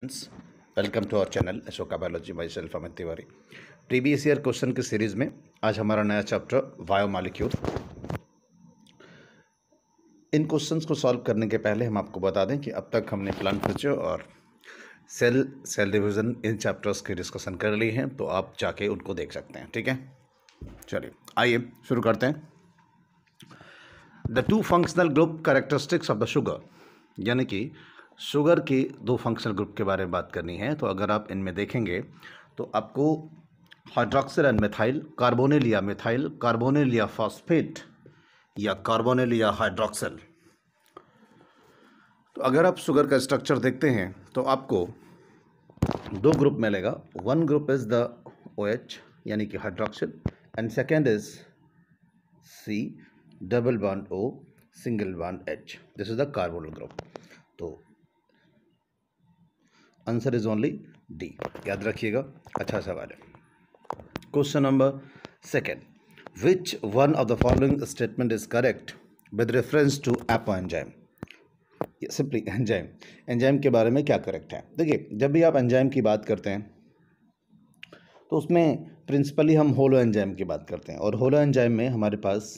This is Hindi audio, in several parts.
Friends welcome to our channel Ashoka biology myself Amit Tiwari previous year question की सीरीज में आज हमारा नया चैप्टर वायो मालिक्यूल इन क्वेश्चंस को सॉल्व करने के पहले हम आपको बता दें कि अब तक हमने प्लांट बच्चों और सेल सेल डिवीज़न इन चैप्टर्स के डिस्कशन कर ली है तो आप जाके उनको देख सकते हैं ठीक है चलिए आइए शुरू करते हैं the two functional group characteristics of the sugar यानी कि शुगर की दो फंक्शनल ग्रुप के बारे में बात करनी है तो अगर आप इनमें देखेंगे तो आपको hydroxyl and methyl carbonyl methyl carbonyl phosphate या कार्बोनेलिया हाइड्रोक्सिल तो अगर आप शुगर का स्ट्रक्चर देखते हैं तो आपको दो ग्रुप मिलेगा one group is the O H यानी कि hydroxyl and second is C double bond O single bond H this is the carbonyl group तो आंसर इज ओनली डी याद रखिएगा अच्छा सवाल है question number second which one of the following statement is correct with reference to apoenzyme simply enzyme enzyme के बारे में क्या करेक्ट है देखिए जब भी आप एंजाइम की बात करते हैं तो उसमें प्रिंसिपली हम होलो एंजाइम की बात करते हैं और होलो एंजाइम में हमारे पास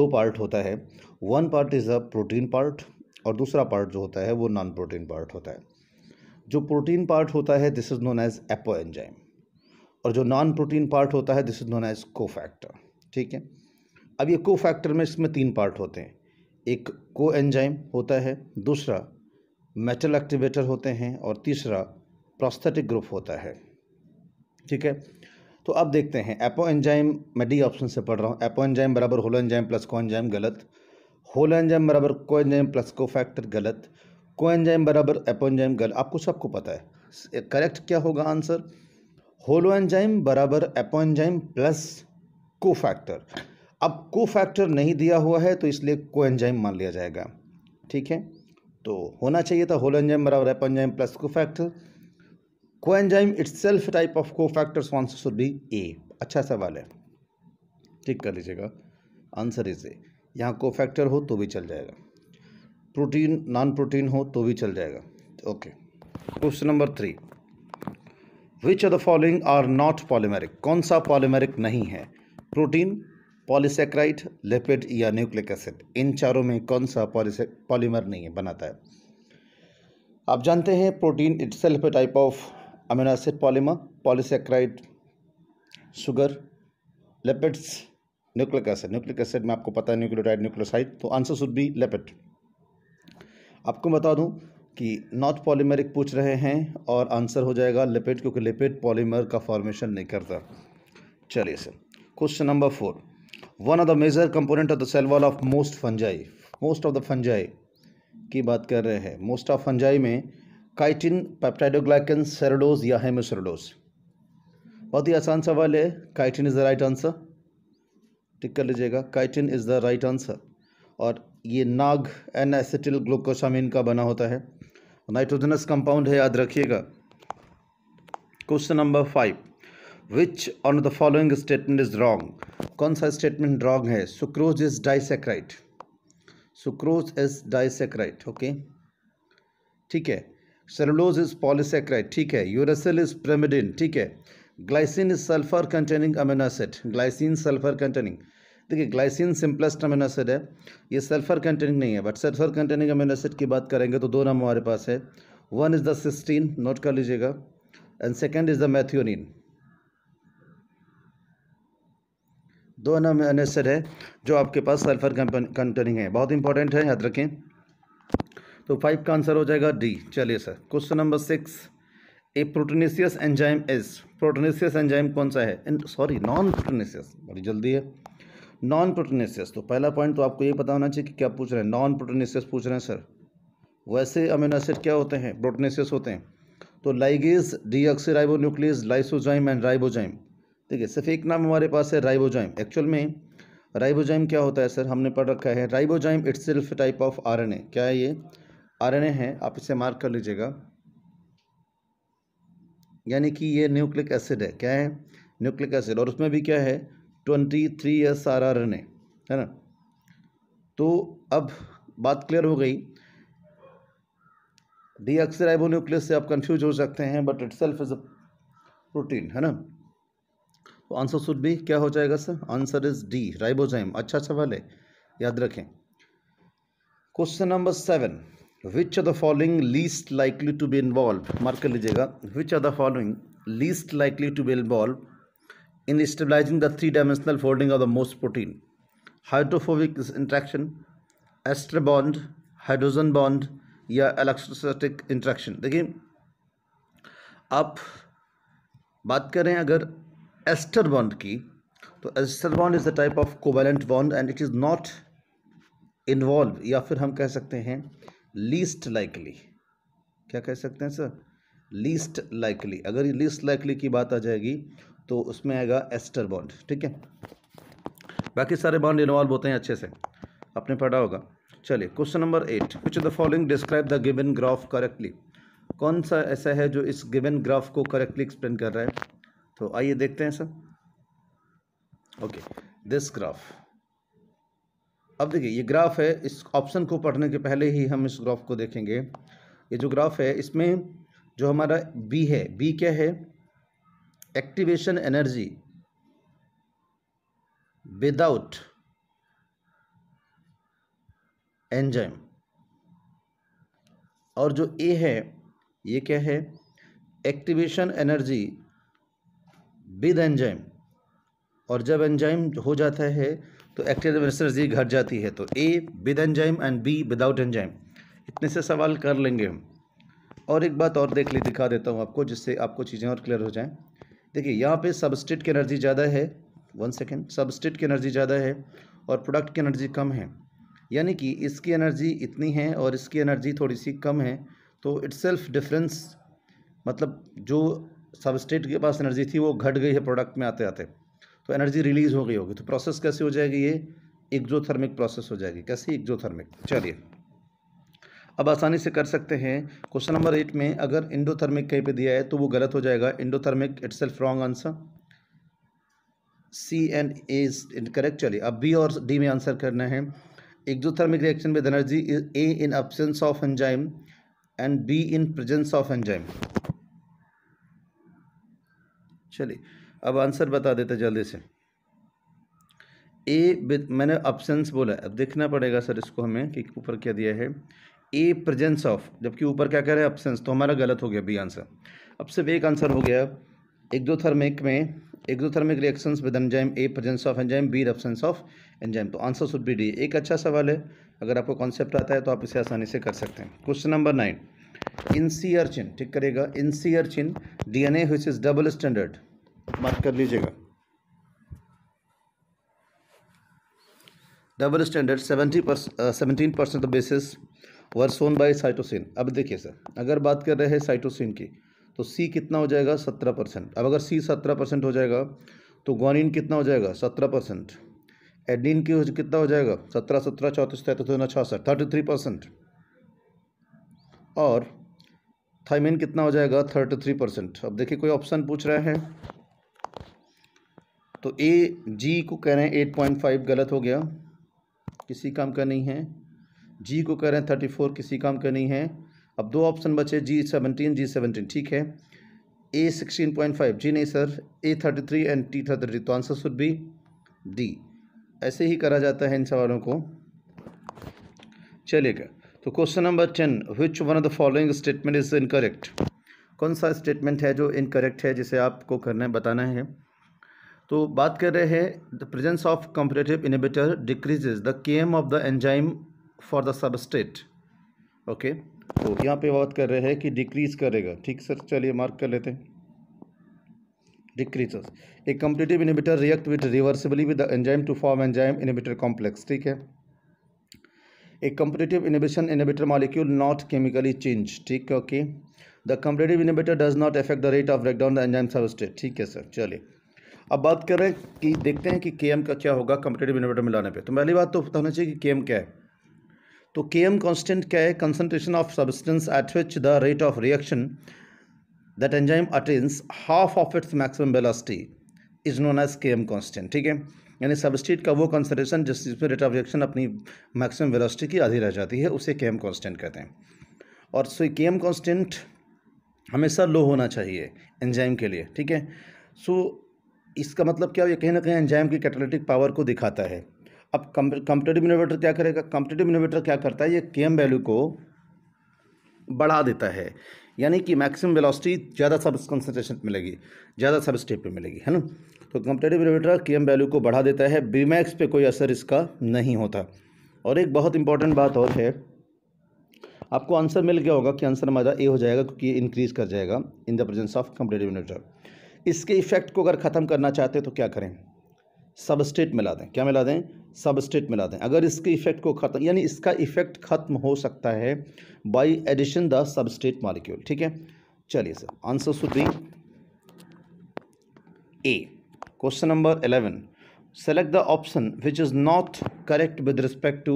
दो पार्ट होता है one part is a protein part और दूसरा पार्ट जो होता है वो नॉन प्रोटीन पार्ट होता है जो प्रोटीन पार्ट होता है this is known as apoenzyme और जो नॉन प्रोटीन पार्ट होता है this is known as cofactor ठीक है अब ये को फैक्टर में इसमें तीन पार्ट होते हैं एक को एंजाइम होता है दूसरा मेटल एक्टिवेटर होते हैं और तीसरा प्रोस्थेटिक ग्रुप होता है ठीक है तो अब देखते हैं एपो एंजाइम मैं डी ऑप्शन से पढ़ रहा हूँ एपो एंजाइम बराबर holoenzyme plus coenzyme गलत होलो एंजाइम बराबर coenzyme plus cofactor गलत कोएंजाइम बराबर एपोएंजाइम गल आपको सबको पता है करेक्ट क्या होगा आंसर होलोएंजाइम बराबर एपोएंजाइम प्लस कोफैक्टर अब कोफैक्टर नहीं दिया हुआ है तो इसलिए कोएंजाइम मान लिया जाएगा ठीक है तो होना चाहिए था होलोएंजाइम बराबर apoenzyme plus cofactor coenzyme itself type of cofactors answer should be A अच्छा सवाल है ठीक कर लीजिएगा आंसर इज ए यहाँ कोफैक्टर हो तो भी चल जाएगा प्रोटीन नॉन प्रोटीन हो तो भी चल जाएगा okay question number three which are the following are not polymeric कौन सा पॉलीमेरिक नहीं है प्रोटीन पॉलीसेक्राइट लिपिड या न्यूक्लिक एसिड इन चारों में कौन सा पॉलीमर नहीं है बनाता है आप जानते हैं protein itself a type of amino acid polymer polysaccharide sugar lipids nucleic acid nucleic acid में आपको पता है न्यूक्लियोटाइड न्यूक्लियोसाइड तो आंसर शुड बी लिपिड आपको बता दूं कि नॉट पॉलीमेरिक पूछ रहे हैं और आंसर हो जाएगा लिपिड क्योंकि लिपिड पॉलीमर का फॉर्मेशन नहीं करता चलिए sir question number four one of the major component of the cell wall of most fungi most of the fungi की बात कर रहे हैं मोस्ट ऑफ फंजाई में काइटिन पैप्टाइडोग्लाइकन सेरोडोज या हेमोसेरोडोज बहुत ही आसान सवाल है chitin is the right answer tick कर लीजिएगा chitin is the right answer और ये नाग एन एसिटिल ग्लूकोसामिन का बना होता है नाइट्रोजनस कंपाउंड है याद रखिएगा question number five which on the following statement is wrong कौन सा स्टेटमेंट रॉन्ग है sucrose is disaccharide sucrose is disaccharide okay ठीक है सेलुलोज इज पॉलीसेक्राइट ठीक है यूरेसिल इज प्रेमिडिन ठीक है glycine is sulphur containing amino glycine sulphur containing देखिए ग्लाइसिन सिंपलेस्ट अमीनो एसिड है ये सल्फर कंटेनिंग नहीं है but sulphur containing amino acid की बात करेंगे तो दो नाम हमारे पास है one is the cysteine note कर लीजिएगा and second is the methionine दो नाम अमीनो एसिड है जो आपके पास सल्फर कंटेनिंग है बहुत इंपॉर्टेंट है याद रखें तो फाइव का आंसर हो जाएगा डी चलिए sir question number six a proteinaceous enzyme is proteinaceous enzyme कौन सा है सॉरी नॉन प्रोटोनीसियस बड़ी जल्दी है नॉन प्रोटोनेशियस तो पहला पॉइंट तो आपको ये पता होना चाहिए कि क्या पूछ रहे हैं नॉन प्रोटोनेशियस पूछ रहे हैं सर वैसे अमीनो एसिड क्या होते हैं प्रोटोनेशियस होते हैं तो ligase deoxyribonuclease lysozyme and ribozyme ठीक है सिर्फ एक नाम हमारे पास है राइबोजाइम एक्चुअल में राइबोजाइम क्या होता है सर हमने पढ़ रखा है ribozyme its type of a क्या है ये ए है आप इसे मार्क कर लीजिएगा यानी कि ये न्यूक्लिक एसिड है क्या है न्यूक्लिक एसिड और उसमें भी क्या है twenty three years R R ने है ना तो अब बात क्लियर हो गई डी अक्सराइबो न्यूक्लियस से आप कंफ्यूज हो सकते हैं but itself is a protein है ना तो आंसर शुड भी क्या हो जाएगा sir answer is D ribozyme अच्छा सवाल है याद रखें question number seven which are the following least likely to be involve mark कर लीजिएगा which are the following least likely to be involve in stabilizing the three-dimensional folding of the most protein. Hydrophobic interaction, ester bond, hydrogen bond या electrostatic interaction. देखिए आप बात करें अगर ester bond की तो ester bond is the type of covalent bond and it is not involve या फिर हम कह सकते हैं लीस्ट लाइकली क्या कह सकते हैं सर लीस्ट लाइकली अगर ये लीस्ट लाइकली की बात आ जाएगी तो उसमें आएगा एस्टर बॉन्ड ठीक है बाकी सारे बॉन्ड इन्वॉल्व होते हैं अच्छे से आपने पढ़ा होगा चलिए question number eight which the following describe the given graph correctly कौन सा ऐसा है जो इस गिवन ग्राफ को करेक्टली एक्सप्लेन कर रहा है तो आइए देखते हैं सर ओके दिस ग्राफ अब देखिए ये ग्राफ है इस ऑप्शन को पढ़ने के पहले ही हम इस ग्राफ को देखेंगे ये जो ग्राफ है इसमें जो हमारा बी है बी क्या है एक्टिवेशन एनर्जी विदाउट एंजाइम और जो ए है ये क्या है एक्टिवेशन एनर्जी विद एंजाइम और जब एंजाइम हो जाता है तो एक्टिवेशन एनर्जी घट जाती है तो A with enzyme and B without enzyme इतने से सवाल कर लेंगे हम और एक बात और देख ली दिखा देता हूँ आपको जिससे आपको चीज़ें और क्लियर हो जाएं देखिए यहाँ पे सबस्टेट की एनर्जी ज़्यादा है वन सेकेंड सबस्टेट की एनर्जी ज़्यादा है और प्रोडक्ट की एनर्जी कम है यानी कि इसकी एनर्जी इतनी है और इसकी एनर्जी थोड़ी सी कम है तो इट्स सेल्फ डिफरेंस मतलब जो सबस्टेट के पास एनर्जी थी वो घट गई है प्रोडक्ट में आते आते तो एनर्जी रिलीज़ हो गई होगी तो प्रोसेस कैसे हो जाएगी ये एक्जोथर्मिक प्रोसेस हो जाएगी कैसे एक्जोथर्मिक चलिए अब आसानी से कर सकते हैं क्वेश्चन नंबर एट में अगर इंडोथर्मिक कहीं पे दिया है तो वो गलत हो जाएगा endothermic itself wrong answer C and A is चलिए अब बी और डी में आंसर करना है exothermic reaction with energy is A in absence of enzyme and B in presence of enzyme चलिए अब आंसर बता देते जल्दी से ए विद मैंने ऑप्शंस बोला अब देखना पड़ेगा सर इसको हमें कि ऊपर क्या दिया है ए प्रेजेंस ऑफ जबकि ऊपर क्या कह रहे हैं अपसेंस तो हमारा गलत हो गया बी आंसर अब सिर्फ एक आंसर हो गया एक्जोथर्मिक में exothermic reactions with enzyme A presence of enzyme B absence of enzyme तो आंसर शुड बी डी एक अच्छा सवाल है अगर आपको कॉन्सेप्ट आता है तो आप इसे आसानी से कर सकते हैं क्वेश्चन नंबर नाइन चिन ठीक करेगा चिन D N A is double standard mark कर लीजिएगा double standard seventy percent seventeen percent basis version by cytosine अब देखिए सर अगर बात कर रहे हैं साइटोसिन की तो सी कितना हो जाएगा सत्रह परसेंट अब अगर सी सत्रह परसेंट हो जाएगा तो ग्वानिन कितना हो जाएगा सत्रह परसेंट एडिन की कितना हो जाएगा सत्रह सत्रह चौंतीस तैंतीस दोनों छासठ थर्टी थ्री परसेंट और थाइमिन कितना हो जाएगा थर्टी थ्री परसेंट अब देखिए कोई ऑप्शन पूछ रहे हैं तो ए जी को कह रहे हैं एट पॉइंट फाइव गलत हो गया किसी काम का नहीं है जी को कह रहे हैं थर्टी फोर किसी काम का नहीं है अब दो ऑप्शन बचे जी सेवनटीन जी सेवनटीन ठीक है ए सिक्सटीन पॉइंट फाइव जी नहीं sir A thirty three and T thirty three तो आंसर शुड बी डी ऐसे ही करा जाता है इन सवालों को चलेगा तो question number ten which one of the following statement is incorrect कौन सा स्टेटमेंट है जो इनकरेक्ट है जिसे आपको करना है बताना है तो बात कर रहे हैं the presence of competitive inhibitor decreases the Km of the enzyme for the substrate okay तो यहाँ पे बात कर रहे हैं कि डिक्रीज करेगा ठीक सर चलिए मार्क कर लेते हैं decreases a competitive inhibitor react with reversibly with enzyme to form enzyme inhibitor complex ठीक है a competitive inhibition inhibitor molecule not chemically change ठीक है okay the competitive inhibitor does not affect the rate of breakdown the enzyme substrate ठीक है सर चलिए अब बात करें कि देखते हैं कि के का क्या होगा कम्पिटेटिव इनिबिटर मिलाने पर तो पहली बात तो पता होना चाहिए कि के क्या है तो के एम कॉन्स्टेंट क्या है concentration of substance at which the rate of reaction that enzyme attains half of its maximum velocity is known as K M constant ठीक है यानी सबस्टेट का वो कंसनट्रेशन जिस जिसमें रेट ऑफ रिएक्शन अपनी मैक्सिमम वेलासिटी की आधी रह जाती है उसे के एम कॉन्स्टेंट कहते हैं और सो के एम कॉन्स्टेंट हमेशा लो होना चाहिए एंजाइम के लिए ठीक है सो इसका मतलब क्या ये कहीं ना कहीं एंजाइम की कैटलिटिक पावर को दिखाता है अब कंपटेटिव इनोवेटर क्या करेगा कंपटेटिव इनोवेटर क्या करता है ये के वैल्यू को बढ़ा देता है यानी कि मैक्सिमम वेलोसिटी ज़्यादा सब कंसनट्रेशन मिलेगी ज़्यादा सब स्टेप पर मिलेगी है ना तो competitive inhibitor K M value को बढ़ा देता है बी मैक्स पे कोई असर इसका नहीं होता और एक बहुत इंपॉर्टेंट बात और है आपको आंसर मिल गया होगा कि आंसर हमारा ए हो जाएगा क्योंकि ये इंक्रीज़ कर जाएगा in the presence of competitive inhibitor इसके इफेक्ट को अगर ख़त्म करना चाहते हैं तो क्या करें सबस्टेट मिला दें क्या मिला दें सबस्टेट मिला दें अगर इसके इफेक्ट को खत्म यानी इसका इफेक्ट खत्म हो सकता है by addition the substrate molecule ठीक है चलिए sir answer should be A question number eleven select the option which is not correct with respect to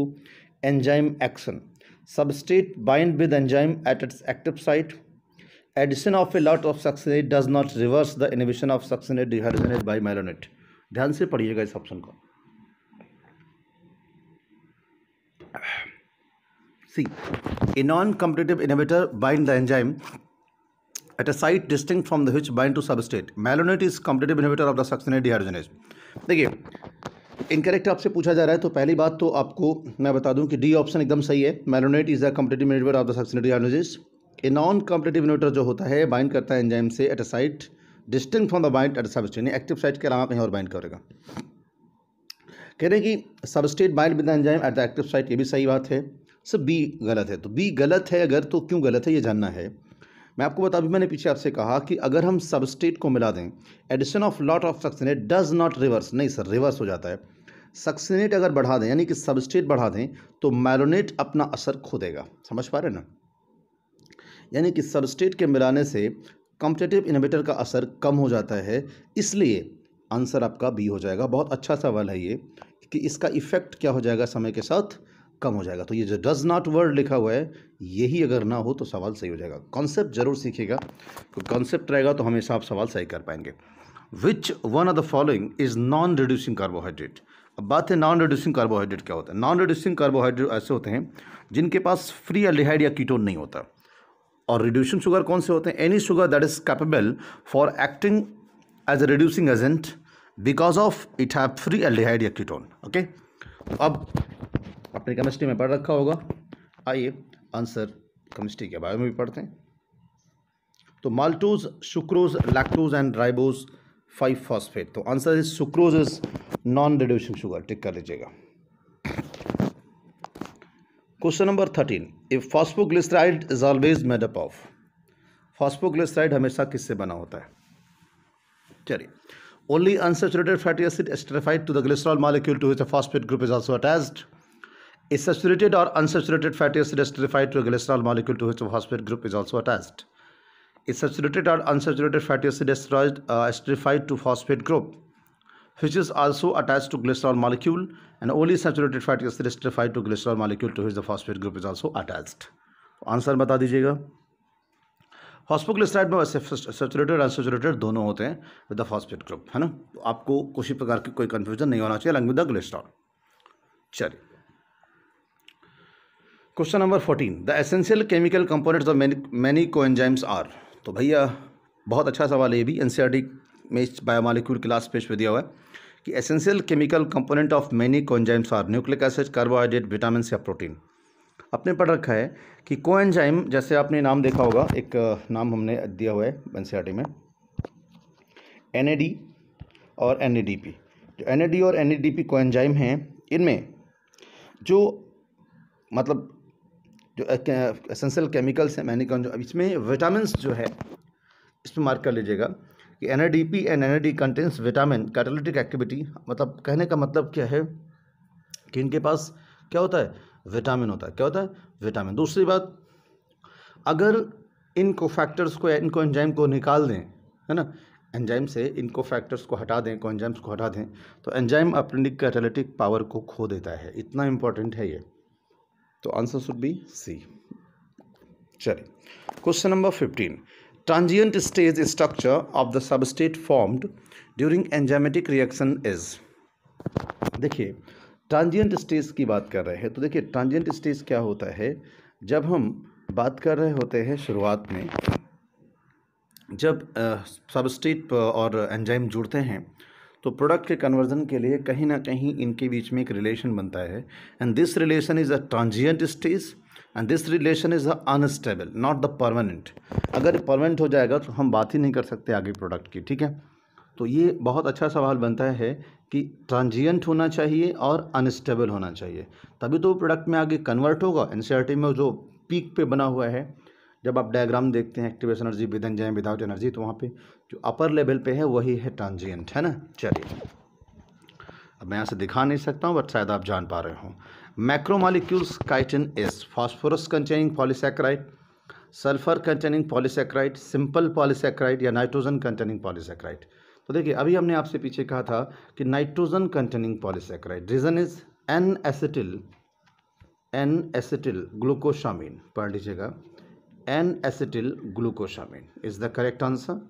enzyme action substrate bind with enzyme at its active site addition of a lot of succinate does not reverse the inhibition of succinate dehydrogenase by malonate ध्यान से पढ़िएगा इस ऑप्शन को C a non competitive inhibitor bind the enzyme at a site distinct from the which bind to substrate malonate is competitive inhibitor of the succinate dehydrogenase देखिए इनकरेक्ट आपसे पूछा जा रहा है तो पहली बात तो आपको मैं बता दूं कि डी ऑप्शन एकदम सही है malonate is the competitive inhibitor of the succinate dehydrogenase a non competitive inhibitor जो होता है बाइंड करता है एंजाइम से at a site distinct from the bind at state active site के अलावा कहीं और बाइंड करेगा कह रहे हैं कि state bind with enzyme at the active site ये भी सही बात है सर बी गलत है तो बी गलत है अगर तो क्यों गलत है ये जानना है मैं आपको बता दूं मैंने पीछे आपसे कहा कि अगर हम सबस्टेट को मिला दें addition of lot of succinate does not reverse नहीं सर रिवर्स हो जाता है सक्सनेट अगर बढ़ा दें यानी कि सबस्टेट बढ़ा दें तो मैलोनेट अपना असर खो देगा समझ पा रहे ना यानी कि सबस्टेट के मिलाने से कॉम्पिटेटिव इनोवेटर का असर कम हो जाता है इसलिए आंसर आपका बी हो जाएगा बहुत अच्छा सवाल है ये कि इसका इफेक्ट क्या हो जाएगा समय के साथ कम हो जाएगा तो ये जो डज नॉट वर्ड लिखा हुआ है यही अगर ना हो तो सवाल सही हो जाएगा कॉन्सेप्ट जरूर सीखेगा तो कॉन्सेप्ट रहेगा तो हमेशा आप सवाल सही कर पाएंगे which one of the following is non reducing carbohydrate अब बात है नॉन रिड्यूसिंग कार्बोहाइड्रेट क्या होता है नॉन रिड्यूसिंग कार्बोहाइड्रेट ऐसे होते हैं जिनके पास फ्री लिहाइड या कीटोन नहीं होता और रिड्यूसिंग शुगर कौन से होते हैं any sugar that is capable for acting as a reducing agent because of it have free aldehyde या कीटोन ओके अब अपने केमिस्ट्री में पढ़ रखा होगा आइए आंसर केमिस्ट्री के बारे में भी पढ़ते हैं तो maltose sucrose lactose and ribose five phosphate तो answer is sucrose is non reducing sugar tick कर लीजिएगा question number thirteen if phosphoglyceride is always made up of phosphoglyceride हमेशा किससे बना होता है चलिए only unsaturated fatty acid esterified to the glycerol molecule to which phosphate group is also attached a saturated और unsaturated fatty acid esterified to glycerol molecule to which phosphate group is also attached a saturated और unsaturated fatty acid steroid esterified to phosphate group which is also attached to glycerol molecule and only saturated fat is esterified to glycerol molecule to which the phosphate group is also attached answer बता दीजिएगा फॉस्फोग्लिसराइड में वैसे सेचुरेटेड अनसेचुरेटेड दोनों होते हैं विद द फॉस्फेट ग्रुप है ना तो आपको किसी प्रकार की कोई कंफ्यूजन नहीं होना चाहिए अलग विद द ग्लिस्ट्रॉल चलिए question number fourteen the essential chemical components of many coenzymes are तो भैया बहुत अच्छा सवाल है ये भी एन e में बायोमालिक्यूल क्लास पेश पे दिया हुआ है कि essential chemical component of many coenzymes are nucleic acid carbohydrate vitamin या प्रोटीन अपने पढ़ रखा है कि कोएंजाइम जैसे आपने नाम देखा होगा एक नाम हमने दिया हुआ है एन में एन और एन जो एन और एन कोएंजाइम हैं इनमें जो मतलब जो एसेंशियल केमिकल्स हैं मैनी इसमें विटामिन जो है इसमें मार्क कर लीजिएगा कि N and N contains vitamin catalytic activity मतलब कहने का मतलब क्या है कि इनके पास क्या होता है विटामिन होता है क्या होता है विटामिन दूसरी बात अगर इनको फैक्टर्स को इनको एंजाइम को निकाल दें है ना एंजाइम से इनको फैक्टर्स को हटा दें को एंजाइम्स को हटा दें तो एंजाइम अपनी कैटलिटिक पावर को खो देता है इतना इंपॉर्टेंट है ये तो आंसर शुड बी सी चलिए question number fifteen transient stage structure of the substrate formed during enzymatic reaction is देखिए ट्रांजियंट स्टेज की बात कर रहे हैं तो देखिए ट्रांजियंट स्टेज क्या होता है जब हम बात कर रहे होते हैं शुरुआत में जब सबस्टेट और एंजाइम जुड़ते हैं तो प्रोडक्ट के कन्वर्जन के लिए कहीं ना कहीं इनके बीच में एक रिलेशन बनता है and this relation is a transient stage and this relation is unstable not the permanent अगर परमानेंट हो जाएगा तो हम बात ही नहीं कर सकते आगे प्रोडक्ट की ठीक है तो ये बहुत अच्छा सवाल बनता है कि ट्रांजिएंट होना चाहिए और अनस्टेबल होना चाहिए तभी तो प्रोडक्ट में आगे कन्वर्ट होगा एन में जो पीक पे बना हुआ है जब आप डायग्राम देखते हैं एक्टिवेशन एनर्जी विद जाए विदाउट एनर्जी तो वहाँ पे जो अपर लेवल पे है वही है ट्रांजिएंट है ना चलिए अब मैं यहाँ से दिखा नहीं सकता हूँ बट शायद आप जान पा रहे हो macromolecules chitin is phosphorus containing polysaccharide sulphur containing polysaccharide simple polysaccharide या नाइट्रोजन कंटेनिंग पॉलीसेक्राइड तो देखिए अभी हमने आपसे पीछे कहा था कि nitrogen containing polysaccharide reason is N acetyl N acetyl glucosamine पढ़ लीजिएगा N acetyl glucosamine is the correct answer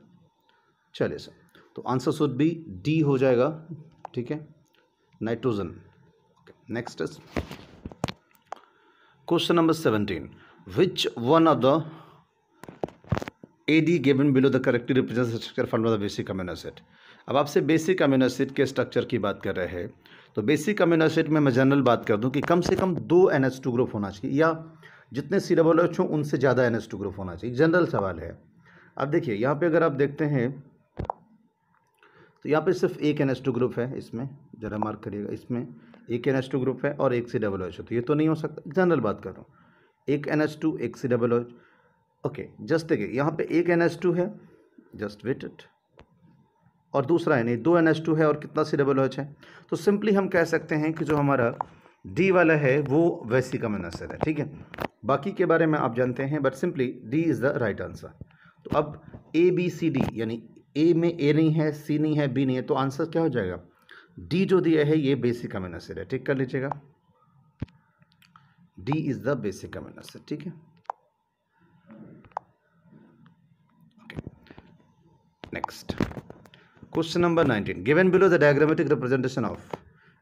चलिए सर तो आंसर शुड बी डी हो जाएगा ठीक है nitrogen next question number seventeen which one of the A D given below the correctly represent structure structure formed by the basic अब आपसे बेसिक अमीनो एसिड के स्ट्रक्चर की बात कर रहे हैं तो बेसिक अमीनो एसिड में मैं जनरल बात कर दूं कि कम से कम दो एन एस टू ग्रुप होना चाहिए या जितने सी डबल एच हों उनसे ज़्यादा एन एस टू ग्रुप होना चाहिए जनरल सवाल है अब देखिए यहाँ पे अगर आप देखते हैं तो यहाँ पे सिर्फ एक एन एस टू ग्रुप है इसमें ज़रा मार्क करिएगा इसमें एक एन टू ग्रुप है और एक सी डबल एच हो तो ये तो नहीं हो सकता जनरल बात कर रहा हूँ एक एन एस टू एक C double H okay just देखिए यहाँ पे एक एन एस टू है जस्ट वेट इट और दूसरा है नहीं दो एन एस टू है और कितना सी डबल एच है तो सिंपली हम कह सकते हैं कि जो हमारा डी वाला है वो वैसी का मनसर है ठीक है बाकी के बारे में आप जानते हैं but simply D is the right answer तो अब ए बी सी डी यानी ए में ए नहीं है सी नहीं है बी नहीं है तो आंसर क्या हो जाएगा डी जो दिया है ये बेसिक अमीनो एसिड है ठीक कर लीजिएगा D is the basic amino acid ठीक है next question number nineteen given below the diagrammatic representation of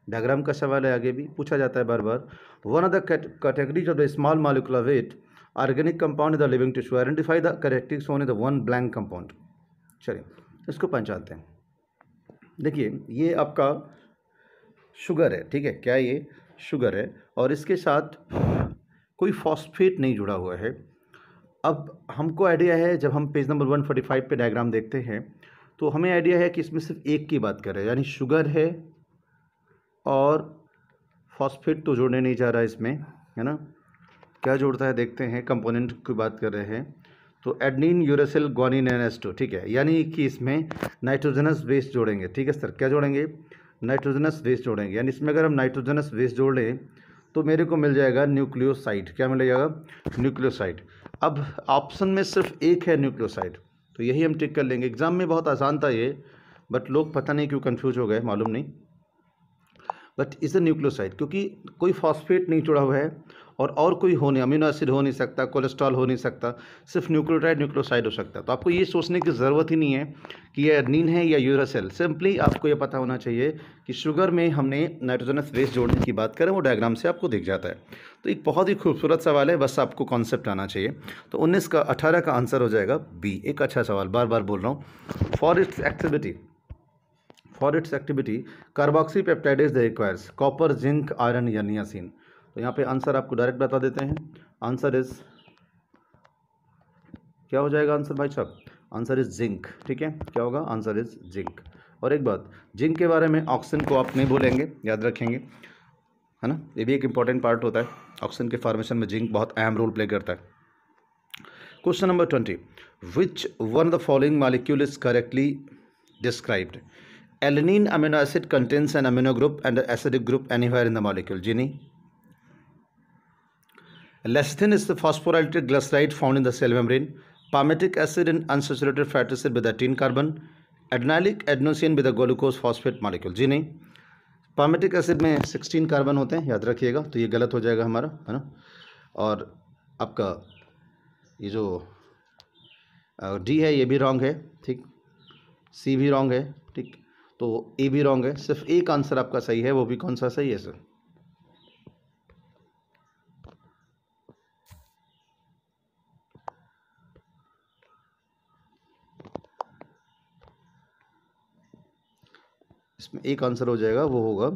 diagram का सवाल है आगे भी पूछा जाता है बार बार one of the categories of the small molecular weight organic compound the living tissue identify the characteristics on the one blank compound चलिए इसको पहचानते हैं देखिए ये आपका शुगर है ठीक है क्या ये शुगर है और इसके साथ कोई फॉस्फेट नहीं जुड़ा हुआ है अब हमको आइडिया है जब हम page number one forty five पर डायग्राम देखते हैं तो हमें आइडिया है कि इसमें सिर्फ एक की बात कर रहे हैं यानी शुगर है और फॉस्फेट तो जोड़ने नहीं जा रहा है इसमें है ना क्या जोड़ता है देखते हैं कंपोनेंट की बात कर रहे हैं तो adenine uracil guanine N S two ठीक है यानी कि इसमें नाइट्रोजनस बेस जोड़ेंगे ठीक है सर क्या जोड़ेंगे नाइट्रोजनस बेस जोड़ेंगे यानी इसमें अगर हम नाइट्रोजनस बेस जोड़ लें तो मेरे को मिल जाएगा न्यूक्लियोसाइड क्या मिल जाएगा न्यूक्लियोसाइड अब ऑप्शन में सिर्फ एक है न्यूक्लियोसाइड तो यही हम टिक कर लेंगे एग्ज़ाम में बहुत आसान था ये बट लोग पता नहीं क्यों कन्फ्यूज हो गए मालूम नहीं बट इज़ अ न्यूक्लियोसाइड क्योंकि कोई फॉस्फेट नहीं जुड़ा हुआ है और और कोई हो नहीं अमीनो एसिड हो नहीं सकता कोलेस्ट्रॉल हो नहीं सकता सिर्फ न्यूक्लियोटाइड न्यूक्लोसाइड हो सकता तो आपको ये सोचने की ज़रूरत ही नहीं है कि यह नीन है या यूरासेल सिंपली आपको ये पता होना चाहिए कि शुगर में हमने नाइट्रोजनस बेस जोड़ने की बात करें वो डायग्राम से आपको दिख जाता है तो एक बहुत ही खूबसूरत सवाल है बस आपको कॉन्सेप्ट आना चाहिए तो उन्नीस का अठारह का आंसर हो जाएगा बी एक अच्छा सवाल बार बार बोल रहा हूँ for its activity for its activity carboxypeptide is requires copper zinc iron and तो यहाँ पे आंसर आपको डायरेक्ट बता देते हैं आंसर इज़ क्या हो जाएगा आंसर भाई साहब आंसर इज़ जिंक ठीक है क्या होगा आंसर इज़ जिंक और एक बात जिंक के बारे में ऑक्सीजन को आप नहीं भूलेंगे याद रखेंगे है ना ये भी एक इंपॉर्टेंट पार्ट होता है ऑक्सीजन के फॉर्मेशन में जिंक बहुत अहम रोल प्ले करता है question number twenty which one the following molecule is correctly described alanine amino acid contains an amino group and acidic group anywhere in the molecule जी नहीं Lecithin is the phosphorylated glyceride found in the cell membrane. Palmitic acid and unsaturated fatty acid with a tin carbon. Adenylic adenosine with glucose phosphate molecule जी नहीं पामेटिक एसिड में सिक्सटीन कार्बन होते हैं याद रखिएगा तो ये गलत हो जाएगा हमारा है ना और आपका ये जो डी है ये भी रॉन्ग है ठीक सी भी रॉन्ग है ठीक तो ए भी रॉन्ग है सिर्फ एक आंसर आपका सही है वो भी कौन सा सही है सर इसमें एक आंसर हो जाएगा वो होगा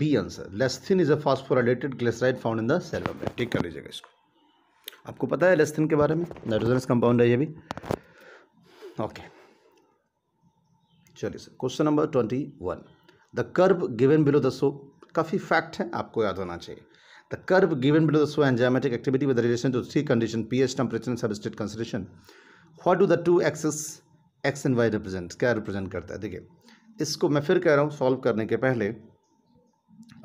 B answer lecithin is a phosphorylated glyceride found in the सेलम में टेक कर लीजिएगा इसको आपको पता है लेस्थिन के बारे में नाइट्रोजनस कंपाउंड है ये भी ओके चलिए sir question number twenty one the curve given below the so काफ़ी फैक्ट है आपको याद होना चाहिए the curve given below the so enzymatic activity with relation to three condition pH temperature substrate concentration what do the two axes X and Y represent क्या रिप्रेजेंट करता है देखिए इसको मैं फिर कह रहा हूँ सॉल्व करने के पहले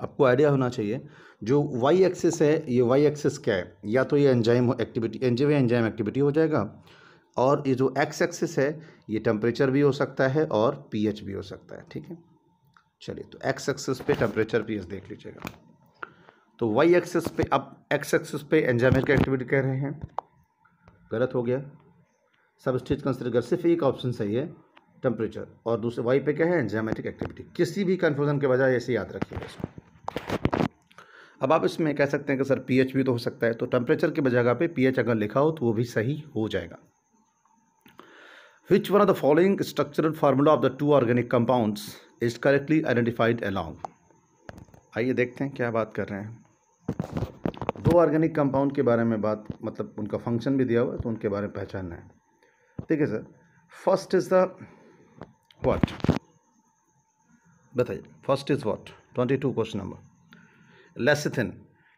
आपको आइडिया होना चाहिए जो वाई एक्सेस है ये वाई एक्सेस क्या है या तो ये enzyme activity enzyme enzyme activity हो जाएगा और ये जो एक्स एक्सेस है ये टेम्परेचर भी हो सकता है और पी भी हो सकता है ठीक है चलिए तो एक्स एक्सेस पे टेम्परेचर पी देख लीजिएगा तो वाई एक्सेस पे अब एक्स एक्सेस पे एंजाइमेटिक एक्टिविटी कह रहे हैं गलत हो गया सब स्टेज कंसिडर कर सिर्फ एक ऑप्शन सही है टेम्परेचर और दूसरे वाई पे क्या है एंजाइमेटिक एक्टिविटी किसी भी कन्फ्यूज़न के बजाय ऐसे याद रखिएगा इसको अब आप इसमें कह सकते हैं कि सर पीएच भी तो हो सकता है तो टेम्परेचर की जगह पे पीएच अगर लिखा हो तो वो भी सही हो जाएगा which one of the following structural formula of the two organic compounds is correctly identified along आइए देखते हैं क्या बात कर रहे हैं दो ऑर्गेनिक कंपाउंड के बारे में बात मतलब उनका फंक्शन भी दिया हुआ है तो उनके बारे में पहचानना है ठीक है sir first is the what बताइए first is what twenty two question number lecithin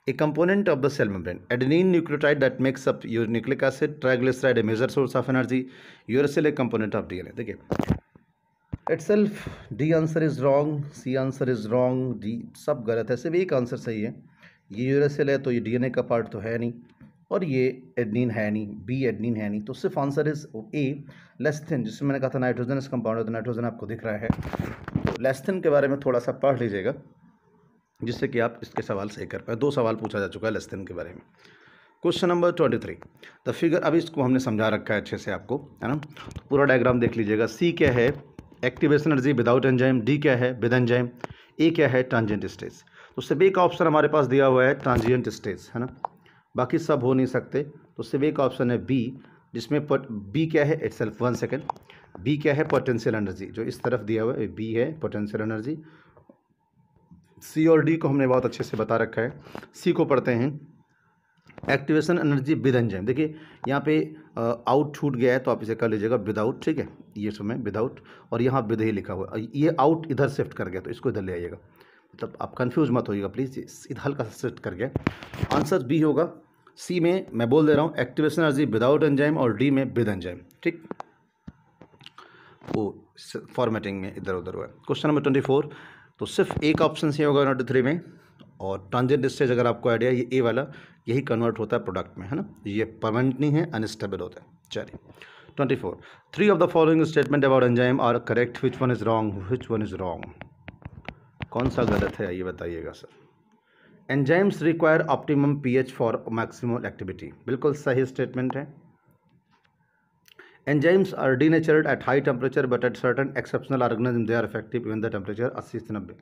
a component of the cell membrane adenine nucleotide that makes up your nucleic acid triglyceride a major source of energy your cell a component of DNA ठीक है itself D answer is wrong C answer is wrong D सब गलत है सिर्फ एक आंसर सही है ये यूरसेल है तो ये डीएनए का पार्ट तो है नहीं और ये एडनिन है नहीं बी एडनिन है नहीं तो सिर्फ आंसर इज ए लेस्थिन जिसमें मैंने कहा था नाइट्रोजन इस कंपाउंड तो नाइट्रोजन आपको दिख रहा है तो लेस्थिन के बारे में थोड़ा सा पढ़ लीजिएगा जिससे कि आप इसके सवाल सही कर पाए दो सवाल पूछा जा चुका है लेस्थिन के बारे में question number twenty three the figure अभी इसको हमने समझा रखा है अच्छे से आपको है ना तो पूरा डायग्राम देख लीजिएगा सी क्या है activation energy without enzyme D क्या है विद एंजाइम ए क्या है ट्रांजेंट स्टेज तो सभी एक ऑप्शन हमारे पास दिया हुआ है ट्रांजिएंट स्टेज है ना बाकी सब हो नहीं सकते तो सिर्फ एक ऑप्शन है बी जिसमें बी क्या है itself one second B क्या है पोटेंशियल एनर्जी जो इस तरफ दिया हुआ है बी है पोटेंशियल एनर्जी सी और डी को हमने बहुत अच्छे से बता रखा है सी को पढ़ते हैं एक्टिवेशन एनर्जी विद एंजाइम देखिए यहाँ पे आउट छूट गया है तो आप इसे कर लीजिएगा विदाउट ठीक है ये समय विदाउट और यहाँ विद ही लिखा हुआ ये आउट इधर शिफ्ट कर गया तो इसको इधर ले आइएगा मतलब आप कंफ्यूज मत होइएगा प्लीज़ इधर हल्का सा सेट करके आंसर बी होगा सी में मैं बोल दे रहा हूँ एक्टिवेशन एनर्जी विदाउट एंजाइम और डी में विद एंजाइम ठीक वो फॉर्मेटिंग में इधर उधर हुआ है क्वेश्चन नंबर ट्वेंटी फोर तो सिर्फ एक ऑप्शन से होगा नोट थ्री में और ट्रांजिट स्टेज अगर आपको आइडिया ये ए वाला यही कन्वर्ट होता है प्रोडक्ट में है ना ये परमानेंट नहीं है अनस्टेबल होता है चलिए twenty four three of the following statement about enzyme are correct which one is wrong which one is wrong कौन सा गलत है ये बताइएगा sir enzymes require optimum pH for maximum activity बिल्कुल सही स्टेटमेंट है enzymes are denatured at high temperature but at certain exceptional organism they are effective even the temperature अस्सी से नब्बे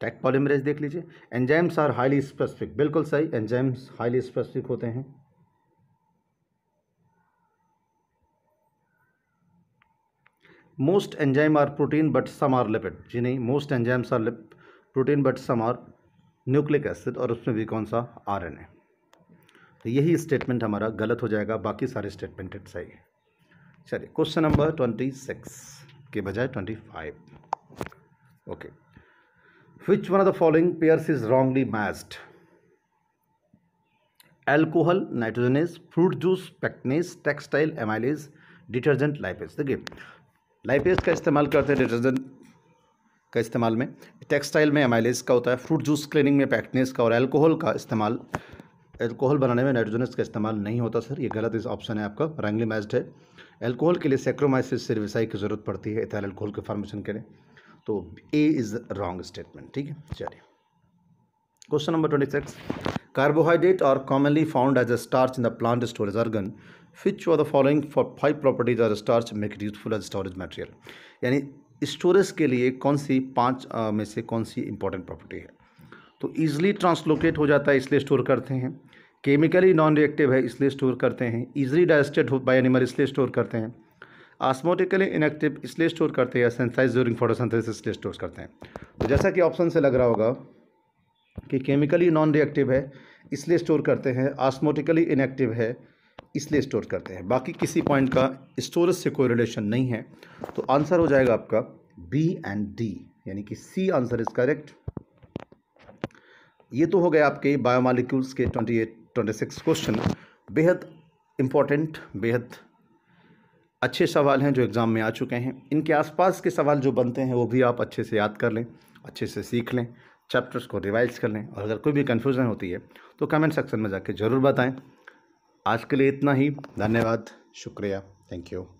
टैक पॉलीमरेज देख लीजिए एंजाइम्स आर हाईली स्पेसिफिक बिल्कुल सही एंजाइम्स हाईली स्पेसिफिक होते हैं most enzyme are protein but some are lipid जी नहीं most enzymes are lip, protein but some are nucleic acid और उसमें भी कौन सा आरएनए तो यही स्टेटमेंट हमारा गलत हो जाएगा बाकी सारे स्टेटमेंट सही है चलिए क्वेश्चन नंबर ट्वेंटी सिक्स के बजाय twenty five okay which one of the following pairs is wrongly matched alcohol nitrogenase fruit juice pectinase textile amylase detergent lipase देखिए लाइपेज का इस्तेमाल करते हैं डिटर्जेंट का इस्तेमाल में टेक्सटाइल में एमाइलेज का होता है फ्रूट जूस क्लीनिंग में पैक्टनेस का और एल्कोहल का इस्तेमाल एल्कोहल बनाने में नाइट्रोजनस का इस्तेमाल नहीं होता सर ये गलत इस ऑप्शन है आपका रैंगली है एल्कोहल के लिए सेक्रोमाइसिस रिसाई की ज़रूरत पड़ती है इथाइल एल्कोहल के फॉर्मेशन के लिए तो ए इज़ रॉन्ग स्टेटमेंट ठीक है चलिए question number twenty six Carbohydrate are commonly found as a starch in the plant storage organ. Which of the following for five properties are starch make it useful as storage material? यानी स्टोरेज के लिए कौन सी पांच में से कौन सी इंपॉर्टेंट प्रॉपर्टी है तो ईजिली ट्रांसलोकेट हो जाता है इसलिए स्टोर करते हैं केमिकली नॉन रिएक्टिव है इसलिए स्टोर करते हैं ईजिली डाइजेस्टेड बाय एनिमल इसलिए स्टोर करते हैं आस्मोटिकली इनएक्टिव इसलिए स्टोर करते हैं सेंसाइज ड्यूरिंग फोटोसिंथेसिस इसलिए स्टोर करते हैं तो जैसा कि ऑप्शन से लग रहा होगा कि केमिकली नॉन रिएक्टिव है इसलिए स्टोर करते हैं आस्मोटिकली इनएक्टिव है इसलिए स्टोर करते हैं बाकी किसी पॉइंट का स्टोरेज से कोई रिलेशन नहीं है तो आंसर हो जाएगा आपका बी एंड डी यानी कि सी आंसर इज करेक्ट ये तो हो गए आपके बायोमालिक्यूल्स के twenty eight twenty six question बेहद इंपॉर्टेंट बेहद अच्छे सवाल हैं जो एग्ज़ाम में आ चुके हैं इनके आसपास के सवाल जो बनते हैं वो भी आप अच्छे से याद कर लें अच्छे से सीख लें चैप्टर्स को रिवाइज कर लें और अगर कोई भी कन्फ्यूज़न होती है तो कमेंट सेक्शन में जाके ज़रूर बताएं आज के लिए इतना ही धन्यवाद शुक्रिया थैंक यू